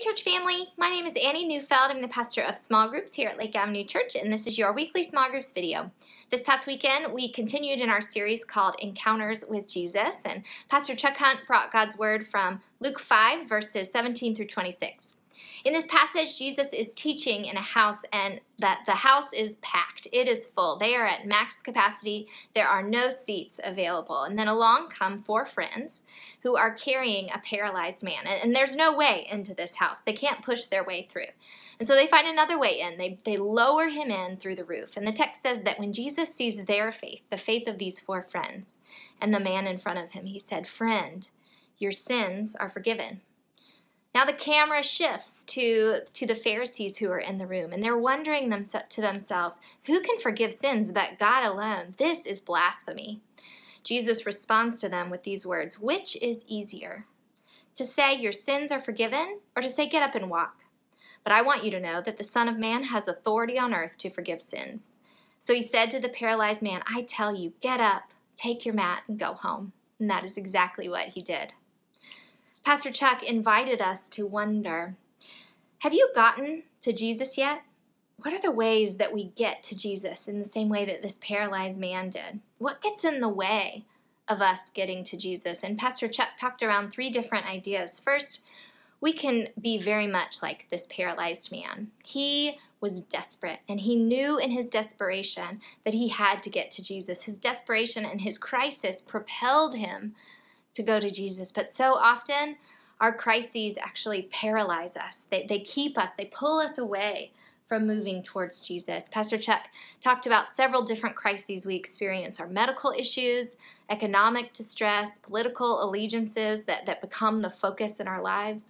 Church family. My name is Annie Neufeld. I'm the pastor of small groups here at Lake Avenue Church, and this is your weekly small groups video. This past weekend, we continued in our series called Encounters with Jesus, and Pastor Chuck Hunt brought God's Word from Luke 5, verses 17 through 26. In this passage, Jesus is teaching in a house, and that the house is packed. It is full. They are at max capacity. There are no seats available. And then along come four friends who are carrying a paralyzed man. And, and there's no way into this house. They can't push their way through. And so they find another way in. They, they lower him in through the roof. And the text says that when Jesus sees their faith, the faith of these four friends, and the man in front of him, he said, Friend, your sins are forgiven. Now the camera shifts to, to the Pharisees who are in the room, and they're wondering them, to themselves, Who can forgive sins but God alone? This is blasphemy. Jesus responds to them with these words Which is easier, to say your sins are forgiven, or to say get up and walk? But I want you to know that the Son of Man has authority on earth to forgive sins. So he said to the paralyzed man, I tell you, get up, take your mat, and go home. And that is exactly what he did. Pastor Chuck invited us to wonder Have you gotten to Jesus yet? What are the ways that we get to Jesus in the same way that this paralyzed man did? What gets in the way of us getting to Jesus? And Pastor Chuck talked around three different ideas. First, we can be very much like this paralyzed man. He was desperate, and he knew in his desperation that he had to get to Jesus. His desperation and his crisis propelled him to go to Jesus. But so often, our crises actually paralyze us, they, they keep us, they pull us away from moving towards Jesus. Pastor Chuck talked about several different crises we experience our medical issues, economic distress, political allegiances that, that become the focus in our lives,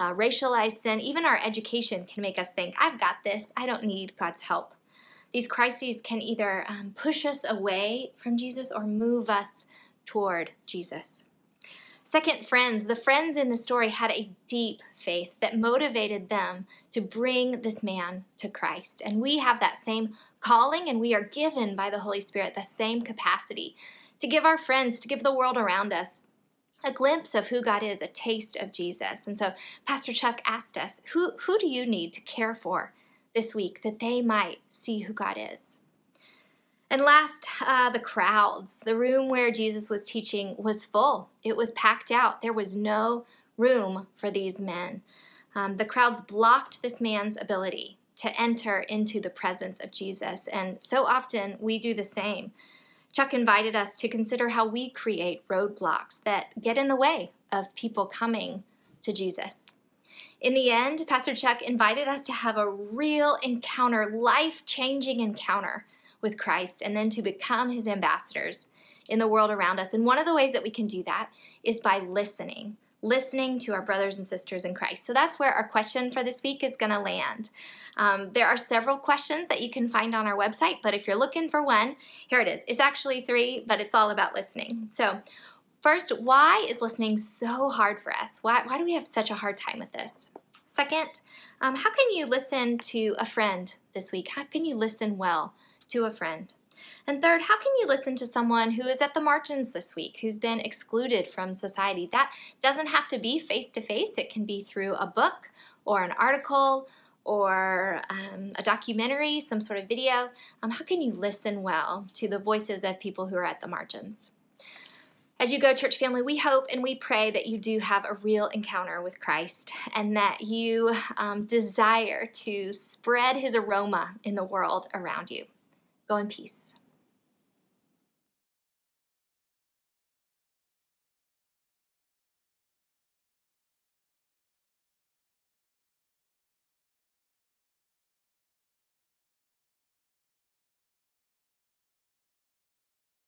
uh, racialized sin, even our education can make us think, I've got this, I don't need God's help. These crises can either um, push us away from Jesus or move us toward Jesus. Second, friends. The friends in the story had a deep faith that motivated them to bring this man to Christ. And we have that same calling, and we are given by the Holy Spirit the same capacity to give our friends, to give the world around us a glimpse of who God is, a taste of Jesus. And so Pastor Chuck asked us, who, who do you need to care for this week that they might see who God is? And last, uh, the crowds. The room where Jesus was teaching was full, it was packed out. There was no room for these men. Um, the crowds blocked this man's ability to enter into the presence of Jesus. And so often we do the same. Chuck invited us to consider how we create roadblocks that get in the way of people coming to Jesus. In the end, Pastor Chuck invited us to have a real encounter, life changing encounter with Christ and then to become his ambassadors in the world around us. And one of the ways that we can do that is by listening, listening to our brothers and sisters in Christ. So that's where our question for this week is going to land. Um, there are several questions that you can find on our website, but if you're looking for one, here it is. It's actually three, but it's all about listening. So, first, why is listening so hard for us? Why, why do we have such a hard time with this? Second, um, how can you listen to a friend this week? How can you listen well to a friend. And third, how can you listen to someone who is at the margins this week, who's been excluded from society? That doesn't have to be face to face, it can be through a book or an article or um, a documentary, some sort of video. Um, how can you listen well to the voices of people who are at the margins? As you go, church family, we hope and we pray that you do have a real encounter with Christ and that you um, desire to spread his aroma in the world around you. Go in peace.